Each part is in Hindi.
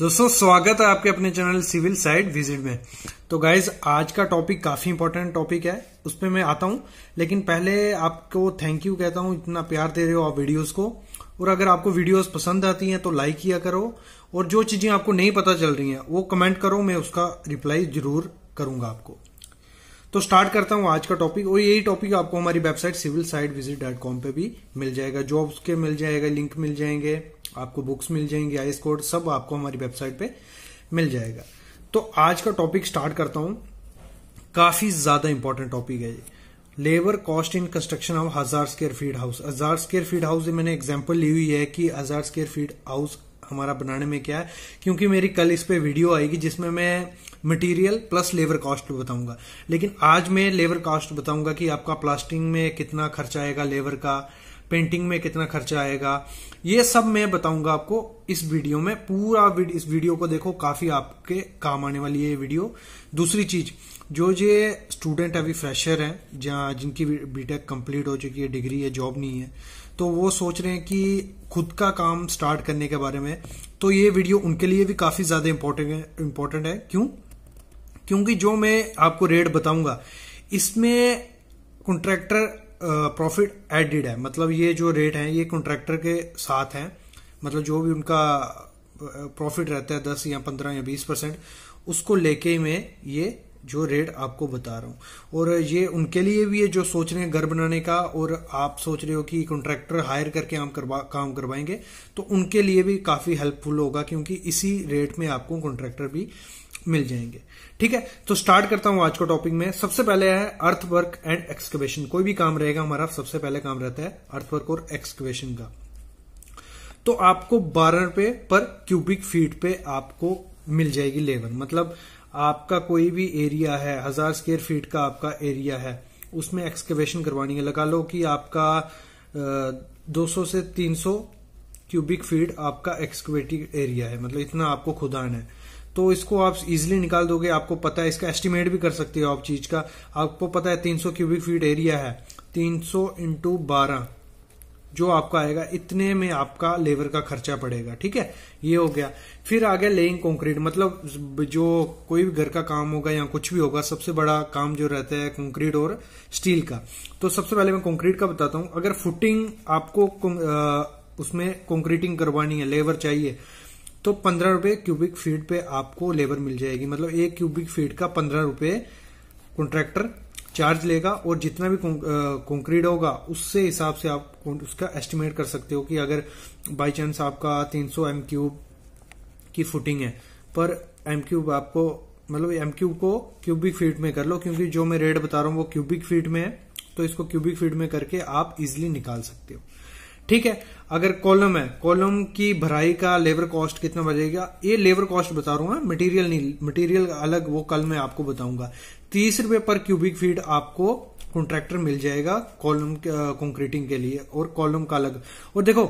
दोस्तों स्वागत है आपके अपने चैनल सिविल साइड विजिट में तो गाइज आज का टॉपिक काफी इंपॉर्टेंट टॉपिक है उस पर मैं आता हूं लेकिन पहले आपको थैंक यू कहता हूं इतना प्यार दे रहे हो आप वीडियोस को और अगर आपको वीडियोस पसंद आती हैं तो लाइक किया करो और जो चीजें आपको नहीं पता चल रही हैं वो कमेंट करो मैं उसका रिप्लाई जरूर करूंगा आपको तो स्टार्ट करता हूं आज का टॉपिक और यही टॉपिक आपको हमारी website civil site visit dot com पर भी मिल जाएगा जॉब्स के मिल जाएगा लिंक मिल जाएंगे आपको बुक्स मिल जाएंगे आइस कोड सब आपको हमारी वेबसाइट पे मिल जाएगा तो आज का टॉपिक स्टार्ट करता हूं काफी ज्यादा इंपॉर्टेंट टॉपिक है ये labour cost in construction of हजार स्केयर फीट हाउस हजार स्केयर फीट हाउस मैंने एग्जाम्पल ली हुई है कि हजार स्केयर फीट हाउस हमारा बनाने में क्या है क्योंकि मेरी कल इस पे वीडियो आएगी जिसमें मैं मटेरियल प्लस लेबर कॉस्ट बताऊंगा लेकिन आज मैं लेबर कॉस्ट बताऊंगा कि आपका प्लास्टिंग में कितना खर्चा आएगा लेबर का पेंटिंग में कितना खर्चा आएगा ये सब मैं बताऊंगा आपको इस वीडियो में पूरा वीडियो, इस वीडियो को देखो काफी आपके काम आने वाली है ये वीडियो दूसरी चीज जो ये स्टूडेंट अभी फ्रेशर हैं जहाँ जिनकी बीटेक कंप्लीट हो चुकी है डिग्री है जॉब नहीं है तो वो सोच रहे हैं कि खुद का काम स्टार्ट करने के बारे में तो ये वीडियो उनके लिए भी काफी ज्यादा इम्पोर्टेंट है इम्पोर्टेंट है क्यों क्योंकि जो मैं आपको रेट बताऊंगा इसमें कॉन्ट्रैक्टर प्रॉफिट एडिड है मतलब ये जो रेट है ये कॉन्ट्रैक्टर के साथ हैं मतलब जो भी उनका प्रॉफिट रहता है दस या पंद्रह या बीस परसेंट उसको लेके मैं ये जो रेट आपको बता रहा हूँ और ये उनके लिए भी है जो सोच रहे हैं घर बनाने का और आप सोच रहे हो कि कॉन्ट्रैक्टर हायर करके हम करवा काम करवाएंगे तो उनके लिए भी काफ़ी हेल्पफुल होगा क्योंकि इसी रेट में आपको कॉन्ट्रैक्टर भी मिल जाएंगे ठीक है तो स्टार्ट करता हूं आज का टॉपिक में सबसे पहले है अर्थवर्क एंड एक्सकवेशन कोई भी काम रहेगा हमारा सबसे पहले काम रहता है अर्थवर्क और एक्सकवेशन का तो आपको बारह रुपए पर क्यूबिक फीट पे आपको मिल जाएगी लेबर मतलब आपका कोई भी एरिया है हजार स्क्वेयर फीट का आपका एरिया है उसमें एक्सकवेशन करवानी है लगा लो कि आपका दो सौ से तीन सौ क्यूबिक फीट आपका एक्सकवेटिव एरिया है मतलब इतना आपको खुदान है तो इसको आप इजिली निकाल दोगे आपको पता है इसका एस्टिमेट भी कर सकते हो आप चीज का आपको पता है 300 क्यूबिक फीट एरिया है 300 सौ इंटू बारह जो आपका आएगा इतने में आपका लेबर का खर्चा पड़ेगा ठीक है ये हो गया फिर आ गया लेइंग कंक्रीट मतलब जो कोई भी घर का काम होगा या कुछ भी होगा सबसे बड़ा काम जो रहता है कंक्रीट और स्टील का तो सबसे पहले मैं कंक्रीट का बताता हूं अगर फुटिंग आपको उसमें कंक्रीटिंग करवानी है लेबर चाहिए तो पंद्रह रुपए क्यूबिक फीट पे आपको लेबर मिल जाएगी मतलब एक क्यूबिक फीट का पंद्रह रुपए कॉन्ट्रैक्टर चार्ज लेगा और जितना भी कंक्रीट होगा उससे हिसाब से आप उसका एस्टिमेट कर सकते हो कि अगर बाय चांस आपका 300 सौ एम क्यूब की फुटिंग है पर एम क्यूब आपको मतलब एम क्यूब को क्यूबिक फीट में कर लो क्योंकि जो मैं रेट बता रहा हूं वो क्यूबिक फीट में है तो इसको क्यूबिक फीट में करके आप इजिली निकाल सकते हो ठीक है अगर कॉलम है कॉलम की भराई का लेबर कॉस्ट कितना बजेगा ये लेबर कॉस्ट बता रहा हूं मटीरियल मटेरियल नहीं मटेरियल अलग वो कल मैं आपको बताऊंगा तीस रुपए पर क्यूबिक फीट आपको कॉन्ट्रैक्टर मिल जाएगा कॉलम कंक्रीटिंग के लिए और कॉलम का अलग और देखो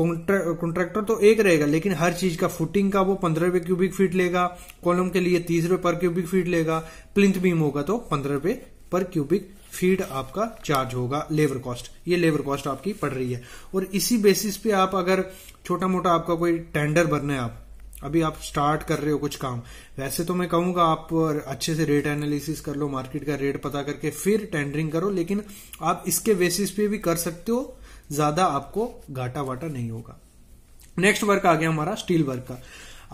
कॉन्ट्रैक्टर तो एक रहेगा लेकिन हर चीज का फुटिंग का वो पंद्रह रुपए क्यूबिक फीट लेगा कॉलम के लिए तीस रुपए पर क्यूबिक फीट लेगा प्लिंथ बीम होगा तो पंद्रह रुपए पर क्यूबिक फीट आपका चार्ज होगा लेबर कॉस्ट ये लेबर कॉस्ट आपकी पड़ रही है और इसी बेसिस पे आप अगर छोटा मोटा आपका कोई टेंडर बनना है आप अभी आप स्टार्ट कर रहे हो कुछ काम वैसे तो मैं कहूंगा आप अच्छे से रेट एनालिसिस कर लो मार्केट का रेट पता करके फिर टेंडरिंग करो लेकिन आप इसके बेसिस पे भी कर सकते हो ज्यादा आपको घाटा वाटा नहीं होगा नेक्स्ट वर्क आ गया हमारा स्टील वर्क का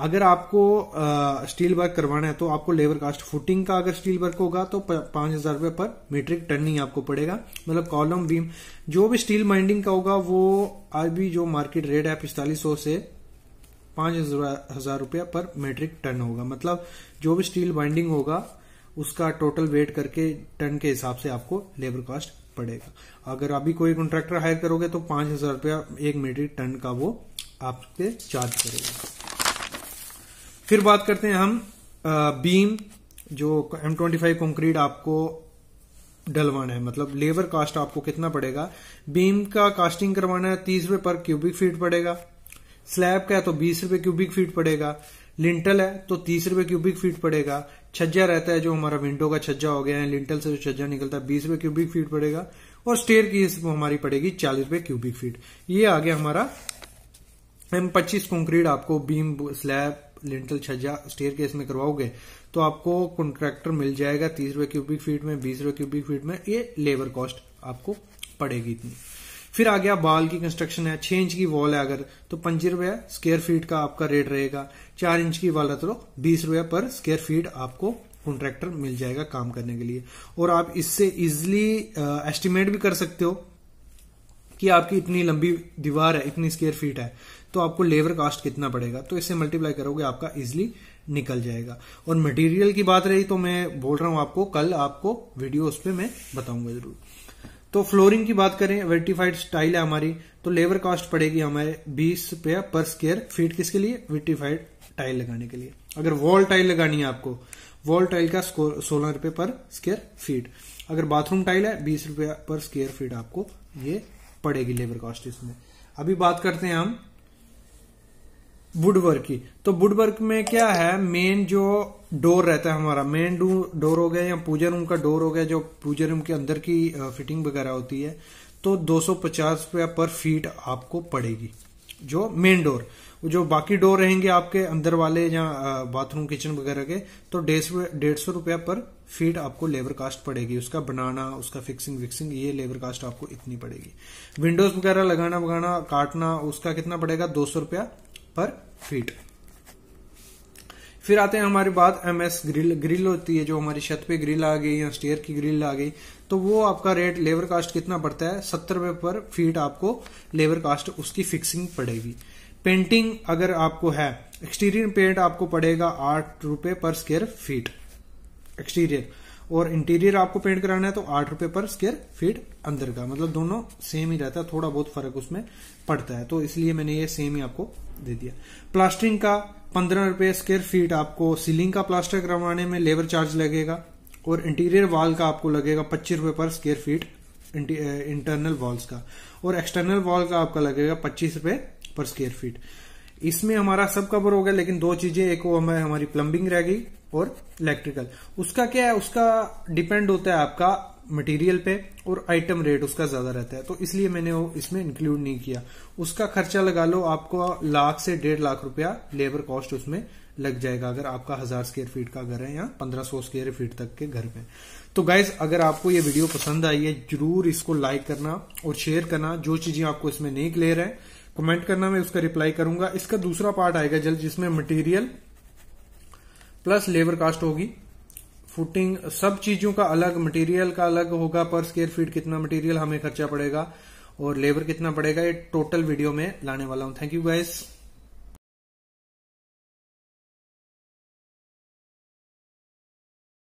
अगर आपको स्टील वर्क करवाना है तो आपको लेबर कास्ट फुटिंग का अगर स्टील वर्क होगा तो पांच हजार रुपए पर मीट्रिक टन ही आपको पड़ेगा मतलब कॉलम बीम जो भी स्टील माइंडिंग का होगा वो आज भी जो मार्केट रेट है पिस्तालीस सौ से पांच हजार रुपया पर मेट्रिक टन होगा मतलब जो भी स्टील बाइंडिंग होगा उसका टोटल वेट करके टन के हिसाब से आपको लेबर कास्ट पड़ेगा अगर अभी कोई कॉन्ट्रैक्टर हायर करोगे तो पांच हजार रुपया एक मेट्रिक टन का वो आपके चार्ज करेगा फिर बात करते हैं हम बीम जो एम ट्वेंटी फाइव कंक्रीट आपको डलवाना है मतलब लेबर कास्ट आपको कितना पड़ेगा बीम का कास्टिंग करवाना है तीस रुपए पर क्यूबिक फीट पड़ेगा स्लैब का है तो बीस रुपए क्यूबिक फीट पड़ेगा लिंटल है तो तीस रुपए क्यूबिक फीट पड़ेगा छज्जा रहता है जो हमारा विंडो का छज्जा हो गया है लिंटल से जो छज्जा निकलता है बीस रुपए क्यूबिक फीट पड़ेगा और स्टेयर की हमारी पड़ेगी चालीस रुपए क्यूबिक फीट ये आ गया हमारा एम पच्चीस कॉन्क्रीट आपको बीम स्लैब लिंटल छज्जा स्टेयर केस में करवाओगे तो आपको कॉन्ट्रैक्टर मिल जाएगा तीस रुपए क्यूबिक फीट में बीस रुपए क्यूबिक फीट में ये लेबर कॉस्ट आपको पड़ेगी इतनी फिर आ गया बाल की कंस्ट्रक्शन है छह इंच की वॉल है अगर तो पंजी रुपए स्क्वेयर फीट का आपका रेट रहेगा चार इंच की वॉल है तो बीस रुपए पर स्क्वेयर फीट आपको कॉन्ट्रैक्टर मिल जाएगा काम करने के लिए और आप इससे इजिली एस्टिमेट भी कर सकते हो कि आपकी इतनी लंबी दीवार है इतनी स्क्वेयर फीट है तो आपको लेबर कास्ट कितना पड़ेगा तो इससे मल्टीप्लाई करोगे आपका इजिली निकल जाएगा और मटेरियल की बात रही तो मैं बोल रहा हूं आपको कल आपको वीडियो उस पर मैं बताऊंगा जरूर तो फ्लोरिंग की बात करें वेटिफाइड स्टाइल है हमारी तो लेबर कास्ट पड़ेगी हमारे बीस रुपया पर स्क्वेयर फीट किसके लिए वेटिफाइड टाइल लगाने के लिए अगर वॉल टाइल लगानी है आपको वॉल टाइल का सोलह रुपये पर स्क्वेयर फीट अगर बाथरूम टाइल है बीस रुपया पर स्क्वेयर फीट आपको ये पड़ेगी लेबर कॉस्ट इसमें अभी बात करते हैं हम वुडवर्क की तो वुडवर्क में क्या है मेन जो डोर रहता है हमारा मेन डोर हो गया या पूजा रूम का डोर हो गया जो पूजा रूम के अंदर की फिटिंग वगैरह होती है तो 250 रुपया पर फीट आपको पड़ेगी जो मेन डोर जो बाकी डोर रहेंगे आपके अंदर वाले या बाथरूम किचन वगैरह के तो डेढ़ सौ रुपया पर फीट आपको लेबर कास्ट पड़ेगी उसका बनाना उसका फिक्सिंग विक्सिंग ये लेबर कास्ट आपको इतनी पड़ेगी विंडोज वगैरह लगाना वगाना काटना उसका कितना पड़ेगा दो सौ रुपया पर फीट फिर आते हैं हमारे बाद एम एस ग्रिल ग्रिल होती है जो हमारी छत पे ग्रिल आ गई या स्टेयर की ग्रिल आ गई तो वो आपका रेट लेबर कास्ट कितना पड़ता है सत्तर रुपए पर फीट आपको लेबर कास्ट उसकी फिक्सिंग पड़ेगी पेंटिंग अगर आपको है एक्सटीरियर पेंट आपको पड़ेगा आठ रुपए पर स्क्वेयर फीट एक्सटीरियर और इंटीरियर आपको पेंट कराना है तो आठ रुपए पर स्क्वेयर फीट अंदर का मतलब दोनों सेम ही रहता है थोड़ा बहुत फर्क उसमें पड़ता है तो इसलिए मैंने ये सेम ही आपको दे दिया प्लास्टरिंग का पंद्रह रुपये स्क्वेयर फीट आपको सीलिंग का प्लास्टर करवाने में लेबर चार्ज लगेगा और इंटीरियर वॉल का आपको लगेगा पच्चीस रुपये पर स्क्वेयर फीट इंटरनल वॉल्स का और एक्सटर्नल वॉल का आपका लगेगा पच्चीस रुपये पर स्क्वेयर फीट इसमें हमारा सब कवर हो गया लेकिन दो चीजें एक वो हमें हमारी प्लम्बिंग रह गई और इलेक्ट्रिकल उसका क्या है उसका डिपेंड होता है आपका मटेरियल पे और आइटम रेट उसका ज्यादा रहता है तो इसलिए मैंने वो इसमें इंक्लूड नहीं किया उसका खर्चा लगा लो आपको लाख से डेढ़ लाख रुपया लेबर कॉस्ट उसमें लग जाएगा अगर आपका हजार स्क्वेयर फीट का घर है या पंद्रह सौ स्क्वेयर फीट तक के घर में तो गाइज अगर आपको ये वीडियो पसंद आई है जरूर इसको लाइक करना और शेयर करना जो चीजें आपको इसमें नहीं क्लियर है कमेंट करना मैं उसका रिप्लाई करूंगा इसका दूसरा पार्ट आएगा जल्द जिसमें मटेरियल प्लस लेबर कास्ट होगी फुटिंग सब चीजों का अलग मटेरियल का अलग होगा पर स्क्वेयर फीट कितना मटेरियल हमें खर्चा पड़ेगा और लेबर कितना पड़ेगा ये टोटल वीडियो में लाने वाला हूं थैंक यू गाइस